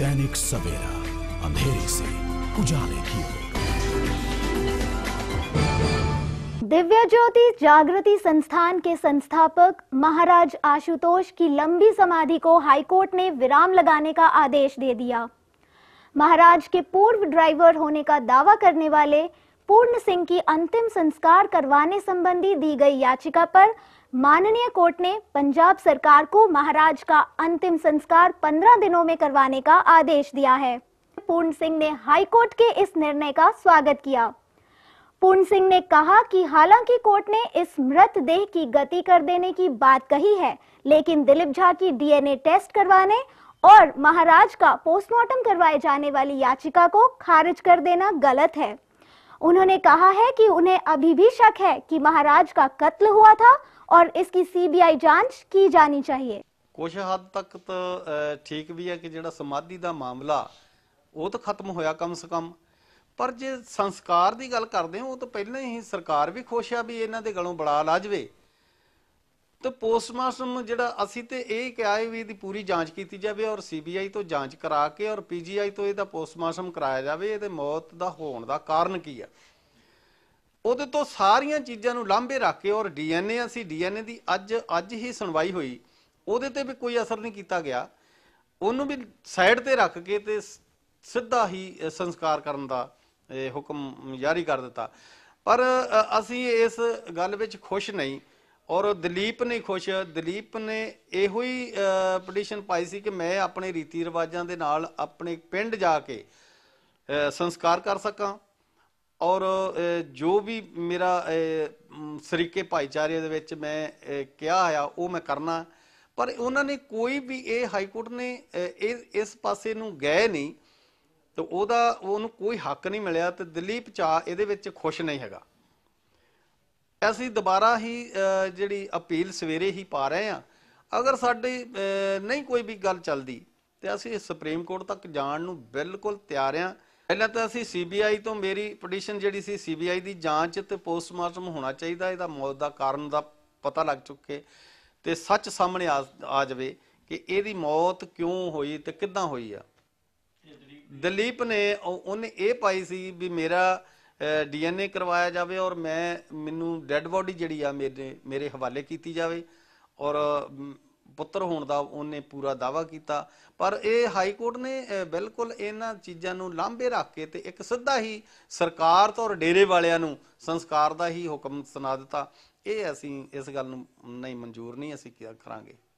दैनिक सवेरा अंधेरे से उजाले की दिव्य ज्योति जागृति संस्थान के संस्थापक महाराज आशुतोष की लंबी समाधि को हाईकोर्ट ने विराम लगाने का आदेश दे दिया महाराज के पूर्व ड्राइवर होने का दावा करने वाले पूर्ण सिंह की अंतिम संस्कार करवाने संबंधी दी गई याचिका पर माननीय कोर्ट ने पंजाब सरकार को महाराज का अंतिम संस्कार 15 दिनों में करवाने का आदेश दिया है पूर्ण सिंह ने हाई कोर्ट के इस निर्णय का स्वागत किया पूर्ण सिंह ने कहा कि हालांकि कोर्ट ने इस मृत देह की गति कर देने की बात कही है लेकिन दिलीप झा की डीएनए टेस्ट करवाने और महाराज का पोस्टमार्टम करवाए जाने वाली याचिका को खारिज कर देना गलत है उन्होंने कहा है कि उन्हें अभी भी शक है कि महाराज का कत्ल हुआ था और इसकी सीबीआई जांच की जानी चाहिए ਕੁਝ ਹੱਦ ਤੱਕ ਤਾਂ ਠੀਕ ਵੀ ਹੈ ਕਿ ਜਿਹੜਾ ਸਮਾਧੀ ਦਾ ਮਾਮਲਾ ਉਹ ਤਾਂ ਖਤਮ ਹੋਇਆ ਕਮ ਸੇ ਕਮ ਪਰ ਜੇ ਸੰਸਕਾਰ ਦੀ ਗੱਲ ਕਰਦੇ ਹਾਂ ਉਹ ਤਾਂ ਪਹਿਲਾਂ ਹੀ ਸਰਕਾਰ ਵੀ ਖੁਸ਼ ਆ ਵੀ ਇਹਨਾਂ ਦੇ ਗਲੋਂ ਬੜਾ ਲਾ ਜਵੇ ਤੇ ਪੋਸਟਮਾਰਟਮ ਜਿਹੜਾ ਅਸੀਂ ਤੇ ਇਹ ਕਿਹਾ ਹੈ ਵੀ ਇਹਦੀ ਪੂਰੀ ਜਾਂਚ ਕੀਤੀ ਜਾਵੇ ਔਰ ਸੀਬੀਆਈ ਤੋਂ ਜਾਂਚ ਕਰਾ ਕੇ ਔਰ ਪੀਜੀਆਈ ਤੋਂ ਇਹਦਾ ਪੋਸਟਮਾਰਟਮ ਕਰਾਇਆ ਜਾਵੇ ਇਹਦੇ ਮੌਤ ਦਾ ਹੋਣ ਦਾ ਕਾਰਨ ਕੀ ਆ ਉਹਦੇ ਤੋਂ ਸਾਰੀਆਂ ਚੀਜ਼ਾਂ ਨੂੰ ਲਾਂਭੇ ਰੱਖ ਕੇ ਔਰ ਡੀਐਨਏ ਅਸੀਂ ਡੀਐਨਏ ਦੀ ਅੱਜ ਅੱਜ ਹੀ ਸੁਣਵਾਈ ਹੋਈ ਉਹਦੇ ਤੇ ਵੀ ਕੋਈ ਅਸਰ ਨਹੀਂ ਕੀਤਾ ਗਿਆ ਉਹਨੂੰ ਵੀ ਸਾਈਡ ਤੇ ਰੱਖ ਕੇ ਤੇ ਸਿੱਧਾ ਹੀ ਸੰਸਕਾਰ ਕਰਨ ਦਾ ਹੁਕਮ ਜਾਰੀ ਕਰ ਦਿੱਤਾ ਪਰ ਅਸੀਂ ਇਸ ਗੱਲ ਵਿੱਚ ਖੁਸ਼ ਨਹੀਂ ਔਰ ਦਲੀਪ ਨਹੀਂ ਖੁਸ਼ ਦਲੀਪ ਨੇ ਇਹੋ ਹੀ ਪਟੀਸ਼ਨ ਪਾਈ ਸੀ ਕਿ ਮੈਂ ਆਪਣੇ ਰੀਤੀ ਰਿਵਾਜਾਂ ਦੇ ਨਾਲ ਆਪਣੇ ਪਿੰਡ ਜਾ ਕੇ ਸੰਸਕਾਰ ਕਰ ਸਕਾਂ ਔਰ ਜੋ ਵੀ ਮੇਰਾ ਸਰੀਕੇ ਭਾਈਚਾਰੇ ਦੇ ਵਿੱਚ ਮੈਂ ਕਿਹਾ ਆ ਉਹ ਮੈਂ ਕਰਨਾ ਪਰ ਉਹਨਾਂ ਨੇ ਕੋਈ ਵੀ ਇਹ ਹਾਈ ਕੋਰਟ ਨੇ ਇਸ ਪਾਸੇ ਨੂੰ ਗਏ ਨਹੀਂ ਤੇ ਉਹਦਾ ਉਹਨੂੰ ਕੋਈ ਹੱਕ ਨਹੀਂ ਮਿਲਿਆ ਤੇ ਦਲੀਪ ਚਾ ਇਹਦੇ ਵਿੱਚ ਖੁਸ਼ ਨਹੀਂ ਹੈਗਾ ਅਸੀਂ ਦੁਬਾਰਾ ਹੀ ਜਿਹੜੀ ਅਪੀਲ ਸਵੇਰੇ ਹੀ ਪਾ ਰਹੇ ਆ ਅਗਰ ਸਾਡੇ ਨਹੀਂ ਕੋਈ ਵੀ ਗੱਲ ਚੱਲਦੀ ਤੇ ਅਸੀਂ ਸੁਪਰੀਮ ਕੋਰਟ ਤੱਕ ਜਾਣ ਨੂੰ ਬਿਲਕੁਲ ਤਿਆਰ ਆ ਪਹਿਲਾਂ ਤਾਂ ਅਸੀਂ ਸੀਬੀਆਈ ਤੋਂ ਮੇਰੀ ਪਟੀਸ਼ਨ ਜਿਹੜੀ ਸੀ ਸੀਬੀਆਈ ਦੀ ਜਾਂਚ ਤੇ ਪੋਸਟਮਾਰਟਮ ਹੋਣਾ ਚਾਹੀਦਾ ਇਹਦਾ ਮੌਤ ਦਾ ਕਾਰਨ ਦਾ ਪਤਾ ਲੱਗ ਚੁੱਕੇ ਤੇ ਸੱਚ ਸਾਹਮਣੇ ਆ ਜਾਵੇ ਕਿ ਇਹਦੀ ਮੌਤ ਕਿਉਂ ਹੋਈ ਤੇ ਕਿੱਦਾਂ ਹੋਈ ਆ ਦਲੀਪ ਨੇ ਉਹਨੇ ਇਹ ਪਾਈ ਸੀ ਵੀ ਮੇਰਾ ਡੀਐਨਏ ਕਰਵਾਇਆ ਜਾਵੇ ਔਰ ਮੈਂ ਮੈਨੂੰ ਡੈੱਡ ਬਾਡੀ ਜਿਹੜੀ ਆ ਮੇਰੇ ਮੇਰੇ ਹਵਾਲੇ ਕੀਤੀ ਜਾਵੇ ਔਰ ਪੁੱਤਰ ਹੋਣ ਦਾ ਉਹਨੇ ਪੂਰਾ ਦਾਵਾ ਕੀਤਾ ਪਰ ਇਹ ਹਾਈ ਕੋਰਟ ਨੇ ਬਿਲਕੁਲ ਇਹਨਾਂ ਚੀਜ਼ਾਂ ਨੂੰ ਲਾਂਭੇ ਰੱਖ ਕੇ ਤੇ ਇੱਕ ਸਿੱਧਾ ਹੀ ਸਰਕਾਰ ਤੋਂ ਔਰ ਡੇਰੇ ਵਾਲਿਆਂ ਨੂੰ ਸੰਸਕਾਰ ਦਾ ਹੀ ਹੁਕਮ ਸੁਣਾ ਦਿੱਤਾ ਇਹ ਅਸੀਂ ਇਸ ਗੱਲ ਨੂੰ ਨਹੀਂ ਮਨਜ਼ੂਰ ਨਹੀਂ ਅਸੀਂ ਕਰਾਂਗੇ